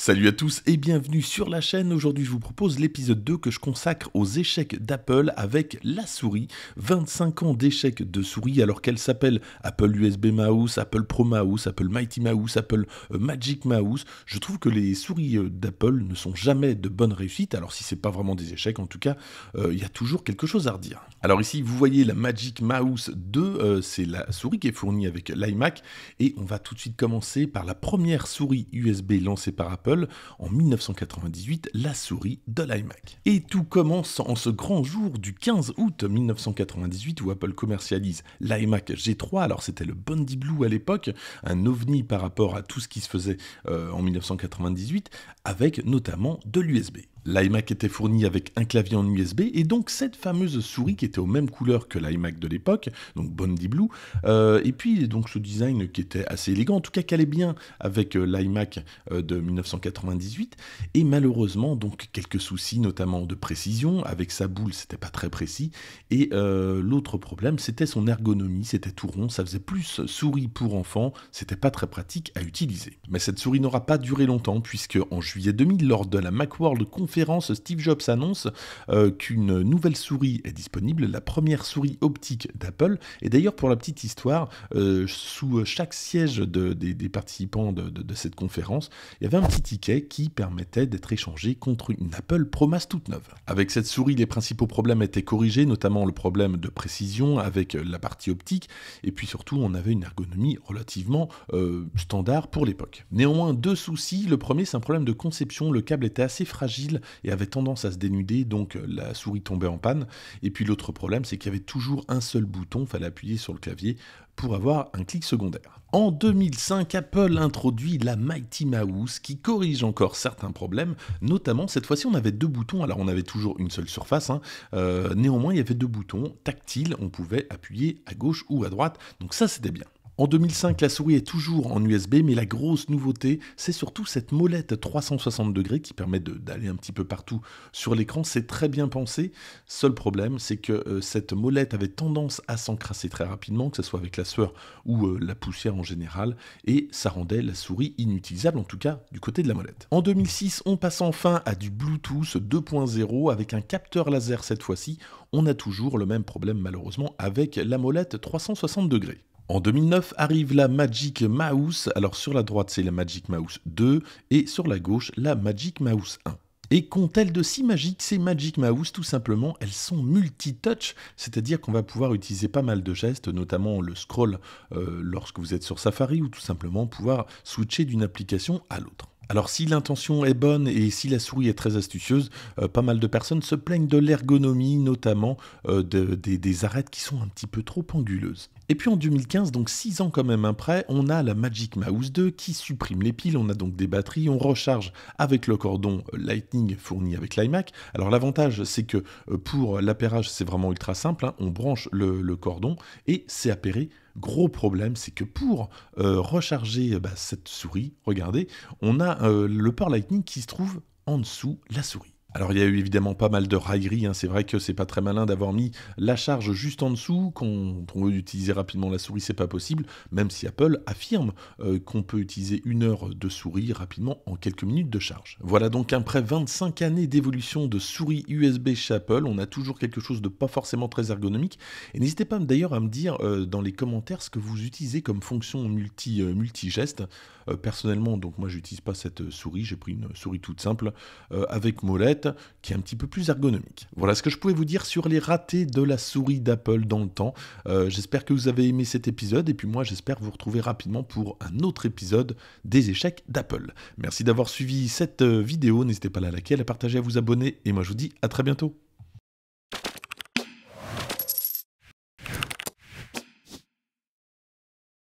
Salut à tous et bienvenue sur la chaîne. Aujourd'hui, je vous propose l'épisode 2 que je consacre aux échecs d'Apple avec la souris. 25 ans d'échecs de souris alors qu'elle s'appelle Apple USB Mouse, Apple Pro Mouse, Apple Mighty Mouse, Apple euh, Magic Mouse. Je trouve que les souris euh, d'Apple ne sont jamais de bonnes réussites. Alors si c'est pas vraiment des échecs, en tout cas, euh, il y a toujours quelque chose à redire. Alors ici, vous voyez la Magic Mouse 2, c'est la souris qui est fournie avec l'iMac et on va tout de suite commencer par la première souris USB lancée par Apple en 1998 la souris de l'iMac. Et tout commence en ce grand jour du 15 août 1998 où Apple commercialise l'iMac G3, alors c'était le Bondi Blue à l'époque, un ovni par rapport à tout ce qui se faisait euh, en 1998, avec notamment de l'USB. L'iMac était fourni avec un clavier en USB et donc cette fameuse souris qui était aux mêmes couleurs que l'iMac de l'époque, donc Bondi Blue, euh, et puis donc ce design qui était assez élégant, en tout cas allait bien avec euh, l'iMac euh, de 1998, et malheureusement donc quelques soucis notamment de précision, avec sa boule c'était pas très précis, et l'autre problème c'était son ergonomie, c'était tout rond, ça faisait plus souris pour enfants, c'était pas très pratique à utiliser. Mais cette souris n'aura pas duré longtemps puisque en juillet 2000 lors de la Macworld conférence Steve Jobs annonce euh, qu'une nouvelle souris est disponible, la première souris optique d'Apple. Et d'ailleurs, pour la petite histoire, euh, sous chaque siège des, participants de, cette conférence, il y avait un petit ticket qui permettait d'être échangé contre une Apple Promas toute neuve. Avec cette souris, les principaux problèmes étaient corrigés, notamment le problème de précision avec la partie optique, et puis surtout, on avait une ergonomie relativement euh, standard pour l'époque. Néanmoins, deux soucis. Le premier, c'est un problème de conception. Le câble était assez fragile et avait tendance à se dénuder, donc euh, la souris tombait en panne. Et puis l'autre problème, c'est qu'il y avait toujours un seul bouton, fallait appuyer sur le clavier pour avoir un clic secondaire. En 2005, Apple introduit la Mighty Mouse qui corrige encore certains problèmes, notamment cette fois-ci on avait deux boutons, alors on avait toujours une seule surface, hein. euh, néanmoins il y avait deux boutons tactiles, on pouvait appuyer à gauche ou à droite, donc ça c'était bien. En 2005, la souris est toujours en USB, mais la grosse nouveauté, c'est surtout cette molette 360 degrés qui permet d'aller un petit peu partout sur l'écran. C'est très bien pensé. Seul problème, c'est que euh, cette molette avait tendance à s'encrasser très rapidement, que ce soit avec la sueur ou euh, la poussière en général, et ça rendait la souris inutilisable, en tout cas du côté de la molette. En 2006, on passe enfin à du Bluetooth 2.0 avec un capteur laser cette fois-ci. On a toujours le même problème malheureusement avec la molette 360 degrés. En 2009 arrive la Magic Mouse. Alors sur la droite, c'est la Magic Mouse 2 et sur la gauche, la Magic Mouse 1. Et qu'ont-elles de si magique ces Magic Mouse Tout simplement, elles sont multi-touch, c'est-à-dire qu'on va pouvoir utiliser pas mal de gestes, notamment le scroll euh, lorsque vous êtes sur Safari ou tout simplement pouvoir switcher d'une application à l'autre. Alors si l'intention est bonne et si la souris est très astucieuse, euh, pas mal de personnes se plaignent de l'ergonomie, notamment euh, des, arêtes qui sont un petit peu trop anguleuses. Et puis en 2015, donc 6 ans quand même après, on a la Magic Mouse 2 qui supprime les piles, on a donc des batteries, on recharge avec le cordon euh, Lightning fourni avec l'iMac. Alors l'avantage c'est que pour l'appairage c'est vraiment ultra simple, hein. on branche le, cordon et c'est appairé Gros problème, c'est que pour euh, recharger euh, bah, cette souris, regardez, on a euh, le port Lightning qui se trouve en dessous la souris. Alors il y a eu évidemment pas mal de railleries, hein. c'est vrai que c'est pas très malin d'avoir mis la charge juste en dessous, Quand on veut utiliser rapidement la souris, c'est pas possible, même si Apple affirme euh, qu'on peut utiliser une heure de souris rapidement en quelques minutes de charge. Voilà donc après 25 années d'évolution de souris USB chez Apple, on a toujours quelque chose de pas forcément très ergonomique, et n'hésitez pas d'ailleurs à me dire euh, dans les commentaires ce que vous utilisez comme fonction multi, euh, personnellement, donc moi j'utilise pas cette souris, j'ai pris une souris toute simple, avec molette, qui est un petit peu plus ergonomique. Voilà ce que je pouvais vous dire sur les ratés de la souris d'Apple dans le temps. Euh, j'espère que vous avez aimé cet épisode et puis moi j'espère vous retrouver rapidement pour un autre épisode des échecs d'Apple. Merci d'avoir suivi cette euh, vidéo, n'hésitez pas à la liker, à la partager, à vous abonner et moi je vous dis à très bientôt.